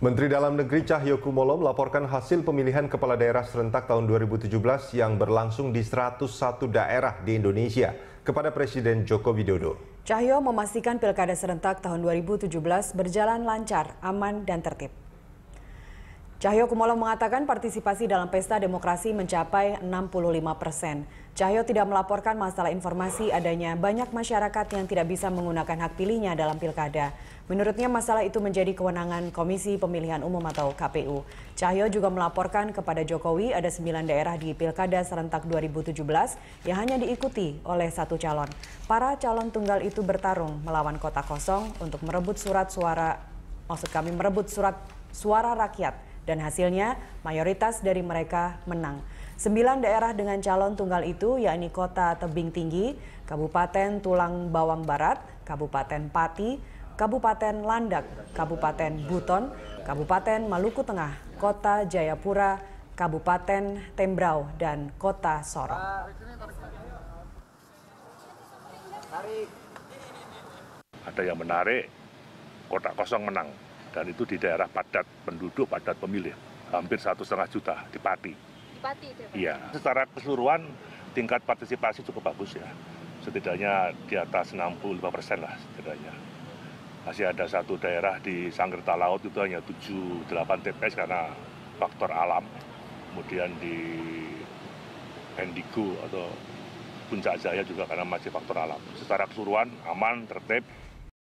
Menteri Dalam Negeri Cahyokumolo melaporkan hasil pemilihan kepala daerah serentak tahun 2017 yang berlangsung di 101 daerah di Indonesia kepada Presiden Joko Widodo. Cahyo memastikan pilkada serentak tahun 2017 berjalan lancar, aman, dan tertib. Cahyo Kumolo mengatakan partisipasi dalam pesta demokrasi mencapai 65 persen. Cahyo tidak melaporkan masalah informasi adanya banyak masyarakat yang tidak bisa menggunakan hak pilihnya dalam pilkada. Menurutnya masalah itu menjadi kewenangan Komisi Pemilihan Umum atau KPU. Cahyo juga melaporkan kepada Jokowi ada 9 daerah di pilkada serentak 2017 yang hanya diikuti oleh satu calon. Para calon tunggal itu bertarung melawan kota kosong untuk merebut surat suara, maksud kami merebut surat suara rakyat dan hasilnya mayoritas dari mereka menang. Sembilan daerah dengan calon tunggal itu yakni Kota Tebing Tinggi, Kabupaten Tulang Bawang Barat, Kabupaten Pati, Kabupaten Landak, Kabupaten Buton, Kabupaten Maluku Tengah, Kota Jayapura, Kabupaten Tembrau, dan Kota Sorong. Ada yang menarik, kotak kosong menang dan itu di daerah padat penduduk padat pemilih hampir satu setengah juta di Pati. Di Pati itu. Ya, iya. Secara keseluruhan tingkat partisipasi cukup bagus ya. Setidaknya di atas 65 persen lah setidaknya. Masih ada satu daerah di Sanggerta Laut itu hanya 7-8 TPS karena faktor alam. Kemudian di Endigo atau Puncak Jaya juga karena masih faktor alam. Secara keseluruhan aman, tertib,